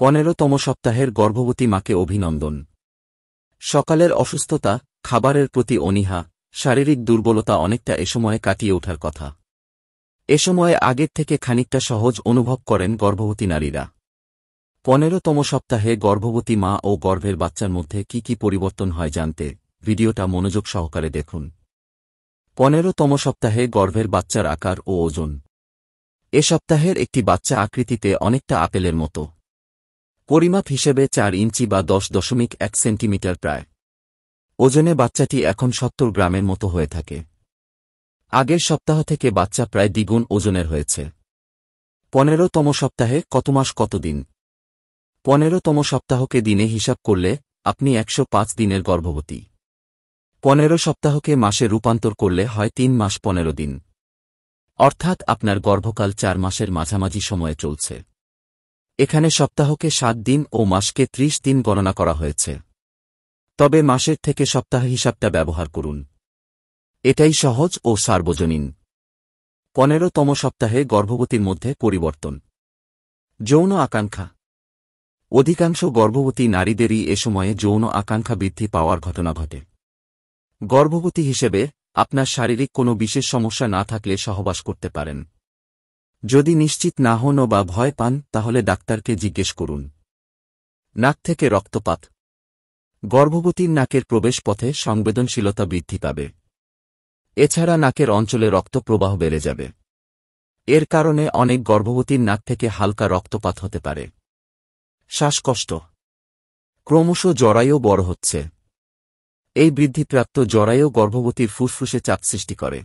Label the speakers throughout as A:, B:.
A: পনেরোতম সপ্তাহের গর্ভবতী মাকে অভিনন্দন সকালের অসুস্থতা খাবারের প্রতি অনিহা শারীরিক দুর্বলতা অনেকটা এ সময়ে কাটিয়ে ওঠার কথা এ সময়ে আগের থেকে খানিকটা সহজ অনুভব করেন গর্ভবতী নারীরা পনেরোতম সপ্তাহে গর্ভবতী মা ও গর্ভের বাচ্চার মধ্যে কি কি পরিবর্তন হয় জানতে ভিডিওটা মনোযোগ সহকারে দেখুন পনেরোতম সপ্তাহে গর্ভের বাচ্চার আকার ও ওজন এ সপ্তাহের একটি বাচ্চা আকৃতিতে অনেকটা আপেলের মতো পরিমাপ হিসেবে চার ইঞ্চি বা দশ দশমিক এক সেন্টিমিটার প্রায় ওজনে বাচ্চাটি এখন সত্তর গ্রামের মতো হয়ে থাকে আগের সপ্তাহ থেকে বাচ্চা প্রায় দ্বিগুণ ওজনের হয়েছে পনেরোতম সপ্তাহে কত মাস কতদিন পনেরোতম সপ্তাহকে দিনে হিসাব করলে আপনি একশো পাঁচ দিনের গর্ভবতী পনেরো সপ্তাহকে মাসে রূপান্তর করলে হয় তিন মাস পনেরো দিন অর্থাৎ আপনার গর্ভকাল চার মাসের মাঝামাঝি সময়ে চলছে এখানে সপ্তাহকে সাত দিন ও মাসকে ত্রিশ দিন গণনা করা হয়েছে তবে মাসের থেকে সপ্তাহ হিসাবটা ব্যবহার করুন এটাই সহজ ও সার্বজনীন পনেরোতম সপ্তাহে গর্ভবতীর মধ্যে পরিবর্তন যৌন আকাঙ্ক্ষা অধিকাংশ গর্ভবতী নারীদেরই এ সময়ে যৌন আকাঙ্ক্ষা বৃদ্ধি পাওয়ার ঘটনা ঘটে গর্ভবতী হিসেবে আপনার শারীরিক কোনো বিশেষ সমস্যা না থাকলে সহবাস করতে পারেন যদি নিশ্চিত না হন বা ভয় পান তাহলে ডাক্তারকে জিজ্ঞেস করুন নাক থেকে রক্তপাত গর্ভবতীর নাকের প্রবেশপথে সংবেদনশীলতা বৃদ্ধি পাবে এছাড়া নাকের অঞ্চলে রক্তপ্রবাহ বেড়ে যাবে এর কারণে অনেক গর্ভবতীর নাক থেকে হালকা রক্তপাত হতে পারে শ্বাসকষ্ট ক্রমশ জরায়ু বড় হচ্ছে এই বৃদ্ধিপ্রাপ্ত জরায়ু গর্ভবতীর ফুসফুসে চাপ সৃষ্টি করে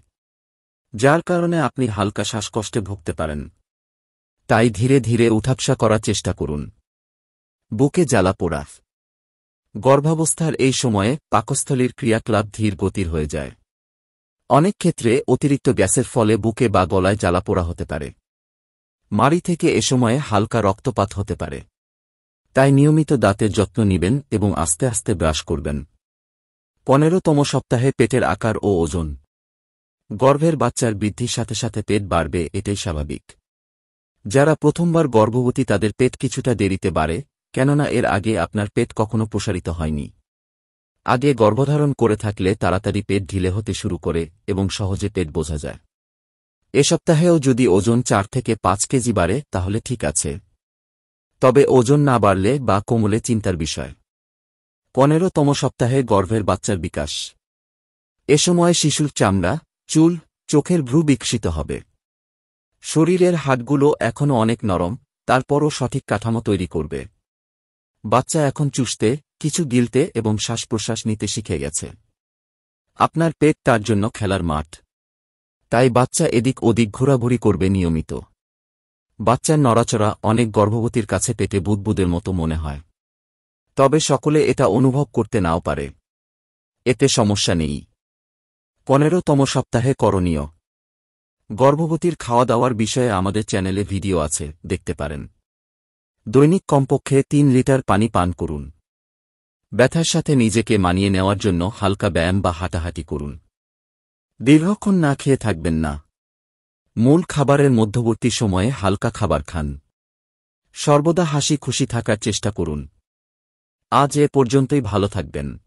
A: যার কারণে আপনি হালকা শ্বাসকষ্টে ভুগতে পারেন তাই ধীরে ধীরে উঠাপসা করার চেষ্টা করুন বুকে জ্বালা পোড়া গর্ভাবস্থার এই সময়ে পাকস্থলীর ক্রিয়াকলাপ ধীর গতির হয়ে যায় অনেক ক্ষেত্রে অতিরিক্ত গ্যাসের ফলে বুকে বা গলায় জ্বালা পোড়া হতে পারে মাড়ি থেকে এ সময়ে হালকা রক্তপাত হতে পারে তাই নিয়মিত দাঁতের যত্ন নেবেন এবং আস্তে আস্তে ব্রাশ করবেন পনেরোতম সপ্তাহে পেটের আকার ও ওজন গর্ভের বাচ্চার বৃদ্ধির সাথে সাথে পেট বাড়বে এটাই স্বাভাবিক যারা প্রথমবার গর্ভবতী তাদের পেট কিছুটা দেরিতে বাড়ে কেননা এর আগে আপনার পেট কখনো প্রসারিত হয়নি আগে গর্ভধারণ করে থাকলে তাড়াতাড়ি পেট ঢিলে হতে শুরু করে এবং সহজে পেট বোঝা যায় এ সপ্তাহেও যদি ওজন চার থেকে পাঁচ কেজি বাড়ে তাহলে ঠিক আছে তবে ওজন না বাড়লে বা কোমলে চিন্তার বিষয় পনেরোতম সপ্তাহে গর্ভের বাচ্চার বিকাশ এ সময় শিশুর চামড়া চুল চোখের ভ্রু বিকশিত হবে শরীরের হাটগুলো এখনও অনেক নরম তারপরও সঠিক কাঠামো তৈরি করবে বাচ্চা এখন চুষতে কিছু গিলতে এবং শ্বাস প্রশ্বাস নিতে শিখে গেছে আপনার পেট তার জন্য খেলার মাঠ তাই বাচ্চা এদিক ওদিক ঘোরাঘুরি করবে নিয়মিত বাচ্চার নড়াচড়া অনেক গর্ভবতীর কাছে পেটে বুদবুদের মতো মনে হয় তবে সকলে এটা অনুভব করতে নাও পারে এতে সমস্যা নেই পনেরোতম সপ্তাহে করণীয় গর্ভবতীর খাওয়া দাওয়ার বিষয়ে আমাদের চ্যানেলে ভিডিও আছে দেখতে পারেন দৈনিক কমপক্ষে তিন লিটার পানি পান করুন ব্যথার সাথে নিজেকে মানিয়ে নেওয়ার জন্য হালকা ব্যায়াম বা হাঁটাহাঁটি করুন দীর্ঘক্ষণ না খেয়ে থাকবেন না মূল খাবারের মধ্যবর্তী সময়ে হালকা খাবার খান সর্বদা হাসি খুশি থাকার চেষ্টা করুন আজ এ পর্যন্তই ভালো থাকবেন